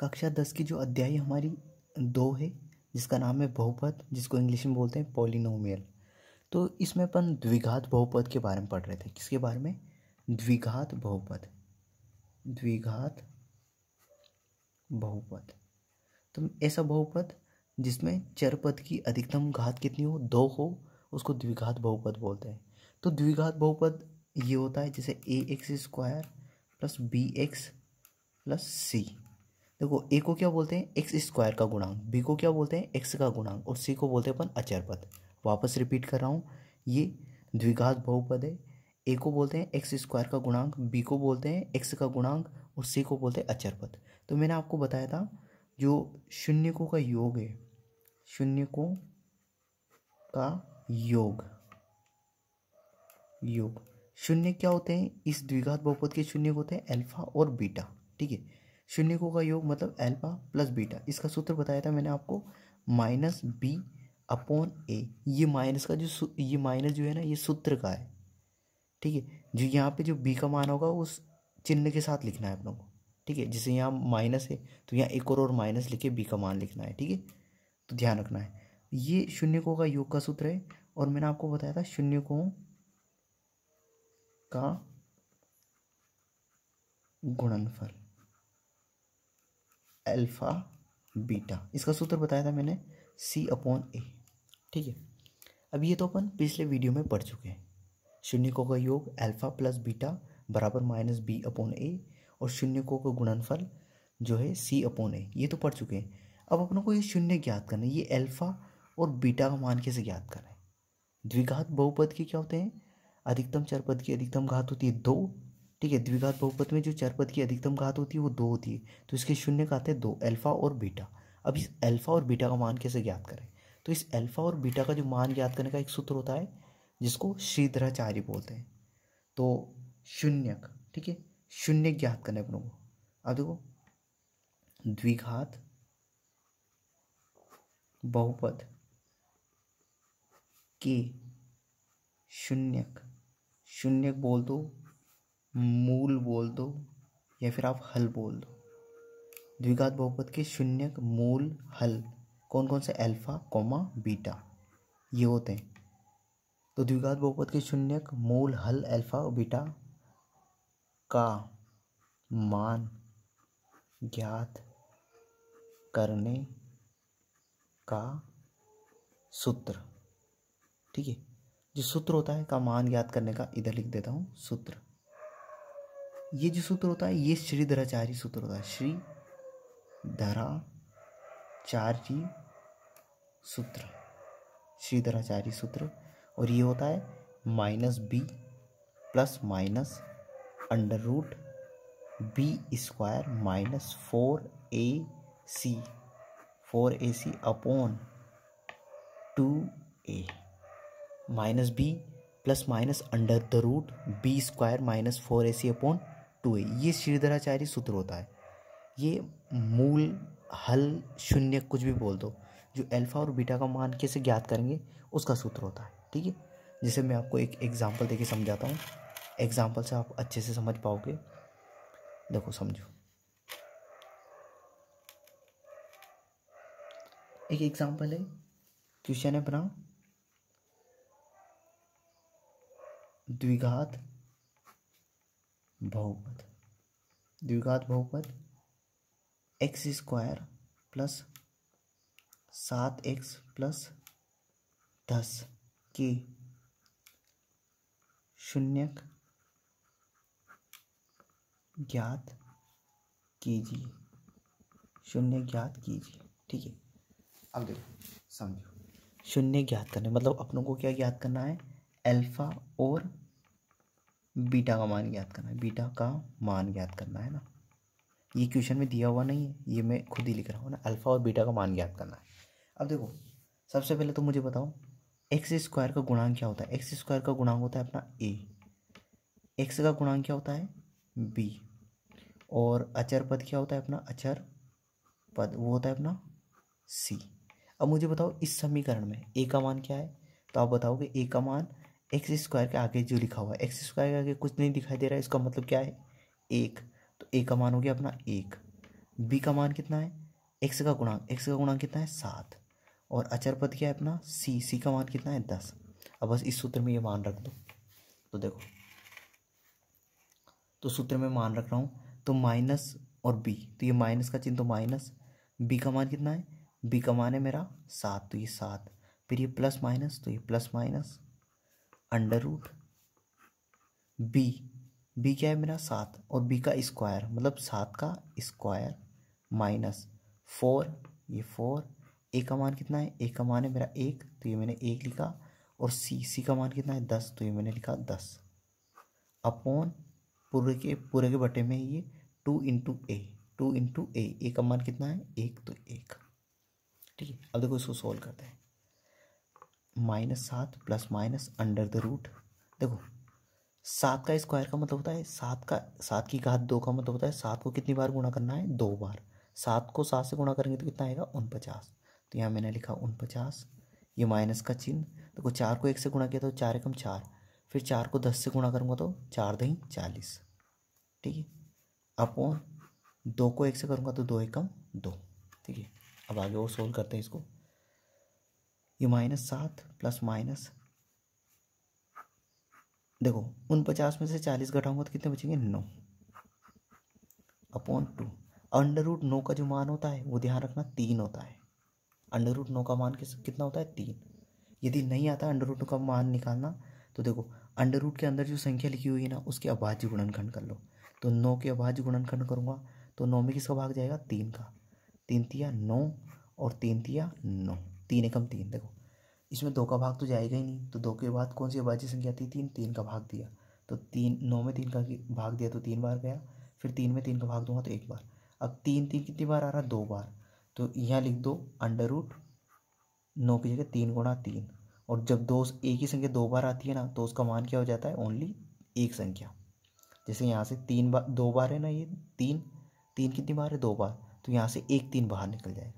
कक्षा दस की जो अध्याय हमारी दो है जिसका नाम है बहुपद जिसको इंग्लिश में बोलते हैं पॉलिनोमियल तो इसमें अपन द्विघात बहुपद के बारे में पढ़ रहे थे किसके बारे में द्विघात बहुपद द्विघात बहुपद तो ऐसा बहुपद जिसमें चरपद की अधिकतम घात कितनी हो दो हो उसको द्विघात बहुपद बोलते हैं तो द्विघात बहुपद ये होता है जैसे a x square plus b x plus c देखो ए को क्या बोलते हैं एक्स स्क्वायर का गुणांक बी को क्या बोलते हैं एक्स का गुणांक और सी को बोलते हैं अपन अचर पद वापस रिपीट कर रहा हूँ ये द्विघात बहुपद है ए को बोलते हैं एक्स स्क्वायर का गुणांक बी को बोलते हैं एक्स का गुणांक और सी को बोलते हैं अचर पद तो मैंने आपको बताया था जो शून्य को का योग है शून्यकों का योग योग शून्य क्या होते हैं इस द्विघात बहुपद के शून्य होते हैं अल्फा और बीटा ठीक है शून्यकों का योग मतलब एल्फा प्लस बीटा इसका सूत्र बताया था मैंने आपको माइनस बी अपॉन ए ये माइनस का जो ये माइनस जो है ना ये सूत्र का है ठीक है जो यहाँ पे जो बी का मान होगा उस चिन्ह के साथ लिखना है अपनों को ठीक है जैसे यहाँ माइनस है तो यहाँ एक और और माइनस लिख के बी का मान लिखना है ठीक है तो ध्यान रखना है ये शून्यकों का योग का सूत्र है और मैंने आपको बताया था शून्यकों का गुणनफल अल्फ़ा बीटा इसका सूत्र बताया था मैंने सी अपॉन ए ठीक है अब ये तो अपन पिछले वीडियो में पढ़ चुके हैं शून्यकों का योग अल्फ़ा प्लस बीटा बराबर माइनस बी अपॉन ए और शून्यकों का गुणनफल जो है सी अपॉन ए ये तो पढ़ चुके हैं अब अपनों को ये शून्य ज्ञात करना है ये अल्फ़ा और बीटा का मान कैसे ज्ञात करना है द्विघात बहुपद के क्या होते हैं अधिकतम चरपद की अधिकतम घात होती है दो ठीक है द्विघात बहुपद में जो चार पद की अधिकतम घात होती है वो दो होती है तो इसके शून्य घात है दो अल्फा और बीटा अब इस अल्फा और बीटा का मान कैसे ज्ञात करें तो इस अल्फा और बीटा का जो मान ज्ञात करने का एक सूत्र होता है जिसको श्रीधराचार्य बोलते हैं तो शून्य ठीक है शून्य ज्ञात करने अपनों को अब देखो द्विघात बहुपद के शून्यक शून्यक बोल दो मूल बोल दो या फिर आप हल बोल दो द्विघात बहुपद के शून्य मूल हल कौन कौन से अल्फा कोमा बीटा ये होते हैं तो द्विघात बहुपद के शून्य मूल हल अल्फा और बीटा का मान ज्ञात करने का सूत्र ठीक है जो सूत्र होता है का मान ज्ञात करने का इधर लिख देता हूँ सूत्र ये जो सूत्र होता है ये श्रीधराचार्य सूत्र होता है श्री धराचार्य सूत्र श्रीधराचार्य सूत्र और ये होता है minus b plus minus under root b square minus four a c four a c upon two a minus b plus minus under the root b square minus four a c upon a ये श्रीधराचार्य सूत्र होता है ये मूल हल शून्य कुछ भी बोल दो जो अल्फा और बीटा का मान कैसे ज्ञात करेंगे उसका सूत्र होता है ठीक है जिसे मैं आपको एक एग्जाम्पल देके समझाता हूँ एग्जाम्पल से आप अच्छे से समझ पाओगे देखो समझो एक एग्जाम्पल है क्वेश्चन है अपना द्विघात बहुपद द्विघात बहुपद एक्स स्क्वायर प्लस सात एक्स प्लस दस के शून्य ज्ञात कीजिए शून्य ज्ञात कीजिए ठीक है अब देखो समझो शून्य ज्ञात करने मतलब अपनों को क्या ज्ञात करना है अल्फा और बीटा का मान ज्ञात करना है बीटा का मान ज्ञात करना है ना ये क्वेश्चन में दिया हुआ नहीं है ये मैं खुद ही लिख रहा हूँ ना अल्फ़ा और बीटा का मान ज्ञात करना है अब देखो सबसे पहले तो मुझे बताओ एक्स स्क्वायर का गुणांक क्या होता है एक्स स्क्वायर का गुणांक होता है अपना ए एक्स का गुणांक क्या होता है बी और अचर पद क्या होता है अपना अचर पद वो होता है अपना सी अब मुझे बताओ इस समीकरण में ए का मान क्या है तो आप बताओगे ए का मान एक्स स्क्वायर के आगे जो लिखा हुआ है एक्स स्क्वायर के आगे कुछ नहीं दिखाई दे रहा है इसका मतलब क्या है एक तो ए का मान हो गया अपना एक बी का मान कितना है एक्स का गुणांक एक्स का गुणांक कितना है सात और अचर पद क्या है अपना सी सी का मान कितना है दस अब बस इस सूत्र में ये मान रख दो तो देखो तो सूत्र में मान रख रहा हूँ तो माइनस और बी तो ये माइनस का चिन्ह तो माइनस बी का मान कितना है बी का मान है मेरा सात तो ये सात फिर ये प्लस माइनस तो ये plus minus under root b b क्या है मेरा सात और बी का स्क्वायर मतलब सात का स्क्वायर माइनस फोर ये फोर ए का मान कितना है ए का मान है मेरा एक तो ये मैंने एक लिखा और सी सी का मान कितना है दस तो ये मैंने लिखा दस अपॉन पूरे के पूरे के बटे में ये two into a two into a a का मान कितना है एक तो एक ठीक है अब देखो इसको सोल्व करते हैं माइनस सात plus minus under the root देखो सात का स्क्वायर का मतलब होता है सात का सात की घात दो का मतलब होता है सात को कितनी बार गुणा करना है दो बार सात को सात से गुणा करेंगे तो कितना आएगा उनपचास तो यहाँ मैंने लिखा उनपचास ये माइनस का चिन्ह देखो चार को एक से गुणा किया तो चार एकम चार फिर चार को दस से गुणा करूँगा तो चार दही चालीस ठीक है अपॉन दो को एक से करूँगा तो दो एकम दो ठीक है अब आगे और सोल्व करते हैं इसको ये माइनस सात प्लस माइनस देखो उन पचास में से चालीस घटाऊंगा तो कितने बचेंगे नौ अपॉन टू अंडर रूट नौ का जो मान होता है वो ध्यान रखना तीन होता है अंडर रूट नौ का मान कितना होता है तीन यदि नहीं आता अंडर रूट का मान निकालना तो देखो अंडर रूट के अंदर जो संख्या लिखी हुई है ना उसके अभाज्य गुणनखंड कर लो तो नौ के अभाज्य गुणनखंड करूँगा तो नौ में किसका भाग जाएगा तीन का तीन तिया नौ और तीन तिया नौ तीन एकम तीन देखो इसमें दो का भाग तो जाएगा ही नहीं तो दो के बाद कौन सी अभाज्य संख्या आती है तीन तीन का भाग दिया तो तीन नौ में तीन का भाग दिया तो तीन बार गया फिर तीन में तीन का भाग दूंगा तो एक बार अब तीन तीन कितनी बार आ रहा दो बार तो यहाँ लिख दो अंडर रूट नौ की जगह तीन गुणा तीन और जब दो एक ही संख्या दो बार आती है ना तो उसका मान क्या हो जाता है ओनली एक संख्या जैसे यहाँ से तीन बार दो बार है ना ये तीन तीन कितनी बार है दो बार तो यहाँ से एक तीन बाहर निकल जाएगा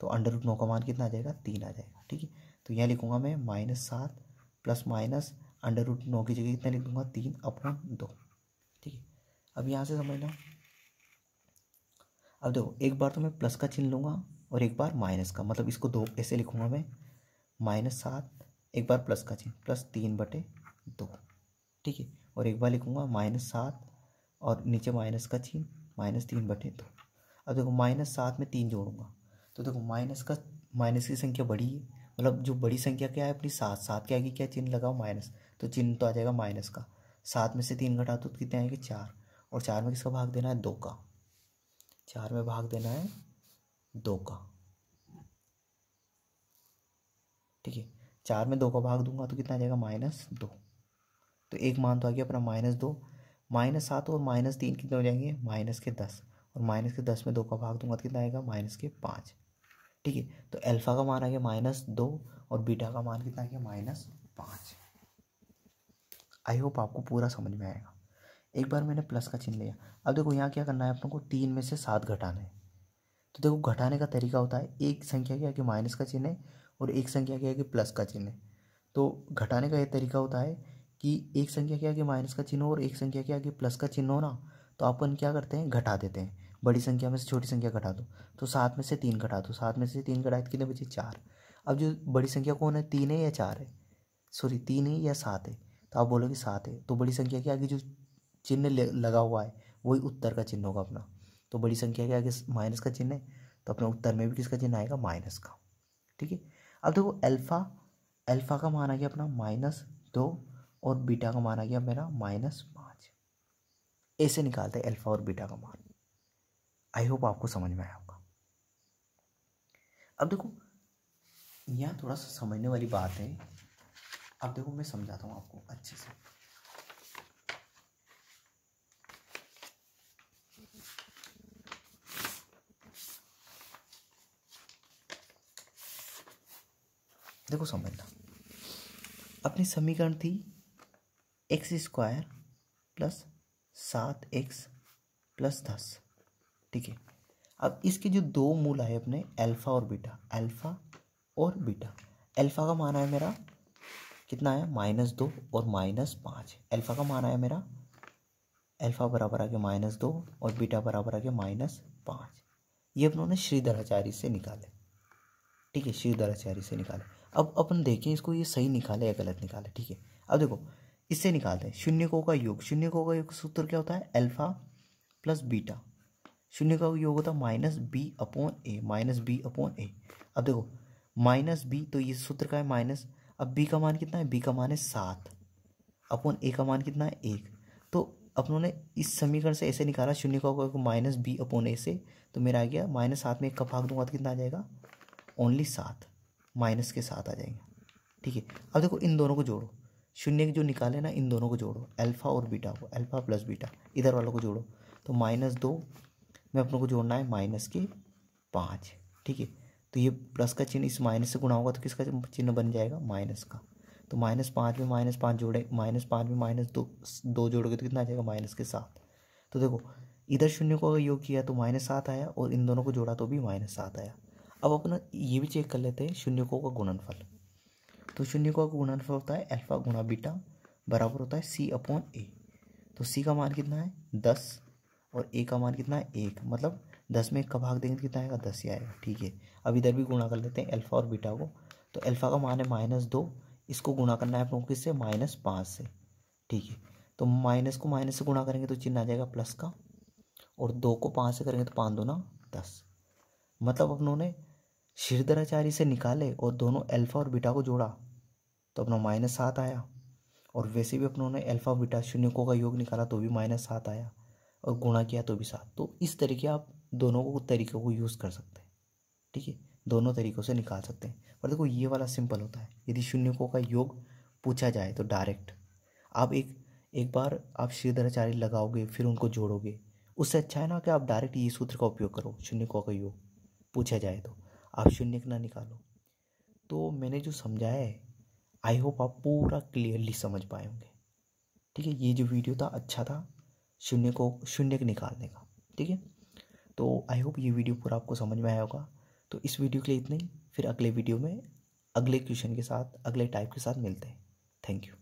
तो अंडर रूट नौ का मान कितना आ जाएगा तीन आ जाएगा ठीक है तो यहाँ लिखूंगा मैं माइनस सात प्लस माइनस अंडर रूट नौ की जगह कितना लिख दूंगा तीन अपॉन दो ठीक है अब यहाँ से समझ लो अब देखो एक बार तो मैं प्लस का चिन्ह लूँगा और एक बार माइनस का मतलब इसको दो ऐसे लिखूंगा मैं माइनस सात एक बार प्लस का चिन्ह प्लस तीन बटे दो ठीक है और एक बार लिखूँगा माइनस सात और नीचे माइनस का चिन्ह माइनस तीन बटे दो अब देखो माइनस सात में तीन जोड़ूंगा तो देखो माइनस का माइनस की संख्या बड़ी है मतलब जो बड़ी संख्या क्या है अपनी सात सात के आगे क्या चिन्ह लगाओ माइनस तो चिन्ह तो आ जाएगा माइनस का सात में से तीन घटा दो तो कितने आएंगे चार और चार में किसका भाग देना है दो का चार में भाग देना है दो का ठीक है चार में दो का भाग दूंगा तो कितना आ जाएगा माइनस दो तो एक मान तो आ गया अपना माइनस दो माइनस सात और माइनस तीन कितने हो जाएंगे माइनस के दस और माइनस के दस में दो का भाग दूंगा तो कितना आएगा माइनस के पाँच ठीक है तो अल्फ़ा का मान आ गया माइनस दो और बीटा का मान कितना आ गया माइनस पाँच आई होप आपको पूरा समझ में आएगा एक बार मैंने प्लस का चिन्ह लिया अब देखो यहाँ क्या करना है अपन को तीन में से सात घटाना है तो देखो घटाने का तरीका होता है एक संख्या के आगे माइनस का चिन्ह है और एक संख्या के आगे प्लस का चिन्ह है तो घटाने का ये तरीका होता है कि एक संख्या के आगे माइनस का चिन्ह हो और एक संख्या के आगे प्लस का चिन्ह हो ना तो अपन क्या करते हैं घटा देते हैं बड़ी संख्या में से छोटी संख्या घटा दो तो सात में से तीन घटा दो सात में से तीन घटाए तो कितने बचे चार अब जो बड़ी संख्या कौन है तीन है या चार है सॉरी तीन है या सात है तो आप बोलोगे सात है तो बड़ी संख्या के आगे जो चिन्ह लगा हुआ है वही उत्तर का चिन्ह होगा अपना तो बड़ी संख्या के आगे माइनस का चिन्ह है तो अपने उत्तर में भी किसका चिन्ह आएगा माइनस का ठीक है अब देखो अल्फ़ा अल्फ़ा का मान आ गया अपना माइनस दो और बीटा का मान आ गया मेरा माइनस पाँच ऐसे निकालते हैं अल्फ़ा और बीटा का मान आई होप आपको समझ में आया होगा अब देखो यहाँ थोड़ा सा समझने वाली बात है अब देखो मैं समझाता हूँ आपको अच्छे से देखो समझना अपनी समीकरण थी एक्स स्क्वायर प्लस सात एक्स प्लस दस ठीक है अब इसके जो दो मूल आए अपने अल्फ़ा और बीटा अल्फ़ा और बीटा अल्फ़ा का मान आया मेरा कितना आया माइनस दो और माइनस पाँच एल्फा का मान आया मेरा अल्फ़ा बराबर आ गया माइनस दो और बीटा बराबर आ गया माइनस पाँच ये अपनों श्रीधर से निकाले ठीक है श्रीधराचारी से निकाले अब अपन देखें इसको ये सही निकाले या गलत निकाले ठीक है अब देखो इससे निकालते हैं शून्य को का योग शून्य को का योग सूत्र क्या होता है अल्फ़ा प्लस बीटा शून्य का योग होता है minus b upon a minus b upon a अब देखो माइनस बी तो ये सूत्र का है माइनस अब बी का मान कितना है बी का मान है सात अपॉन ए का मान कितना है एक तो अपनों ने इस समीकरण से ऐसे निकाला शून्य का योग माइनस बी अपॉन ए से तो मेरा आ गया माइनस सात में एक का भाग दूंगा तो कितना आ जाएगा ओनली सात माइनस के साथ आ जाएगा ठीक है अब देखो इन दोनों को जोड़ो शून्य जो निकाले ना इन दोनों को जोड़ो अल्फा और बीटा को अल्फा प्लस बीटा इधर वालों को जोड़ो तो माइनस दो में अपने को जोड़ना है माइनस के पाँच ठीक है तो ये प्लस का चिन्ह इस माइनस से गुणा होगा तो किसका चिन्ह बन जाएगा माइनस का तो माइनस पाँच में माइनस पाँच जोड़े माइनस पाँच में माइनस दो दो जोड़ोगे तो कितना आ जाएगा माइनस के सात तो देखो इधर शून्य को अगर योग किया तो माइनस सात आया और इन दोनों को जोड़ा तो भी माइनस सात आया अब अपना ये भी चेक कर लेते हैं शून्य को का गुणनफल तो शून्य को का गुणनफल होता है अल्फा गुणा बीटा बराबर होता है सी अपॉन ए तो सी का मान कितना है दस और ए का मान कितना है एक मतलब दस में एक का भाग देंगे तो कितना आएगा दस ही आएगा ठीक है अब इधर भी गुणा कर लेते हैं अल्फ़ा और बीटा को तो अल्फ़ा का मान है माइनस दो इसको गुणा करना है आप लोगों को किससे माइनस पाँच से ठीक है तो माइनस को माइनस से गुणा करेंगे तो चिन्ह आ जाएगा प्लस का और दो को पाँच से करेंगे तो पाँच दो ना दस मतलब अपनों ने शिरदराचारी से निकाले और दोनों अल्फ़ा और बीटा को जोड़ा तो अपना माइनस सात आया और वैसे भी अपनों ने अल्फ़ा बीटा शून्यकों का योग निकाला तो भी माइनस सात आया और गुणा किया तो भी सात तो इस तरीके आप दोनों को तरीक़ों को यूज़ कर सकते हैं ठीक है दोनों तरीक़ों से निकाल सकते हैं पर देखो ये वाला सिंपल होता है यदि शून्यकों का योग पूछा जाए तो डायरेक्ट आप एक एक बार आप श्रीधराचार्य लगाओगे फिर उनको जोड़ोगे उससे अच्छा है ना कि आप डायरेक्ट ये सूत्र का उपयोग करो शून्य को का योग पूछा जाए तो आप शून्य ना निकालो तो मैंने जो समझाया है आई होप आप पूरा क्लियरली समझ पाए होंगे ठीक है ये जो वीडियो था अच्छा था शून्य को शून्य के निकालने का ठीक है तो आई होप ये वीडियो पूरा आपको समझ में आया होगा तो इस वीडियो के लिए इतना ही फिर अगले वीडियो में अगले क्वेश्चन के साथ अगले टाइप के साथ मिलते हैं थैंक यू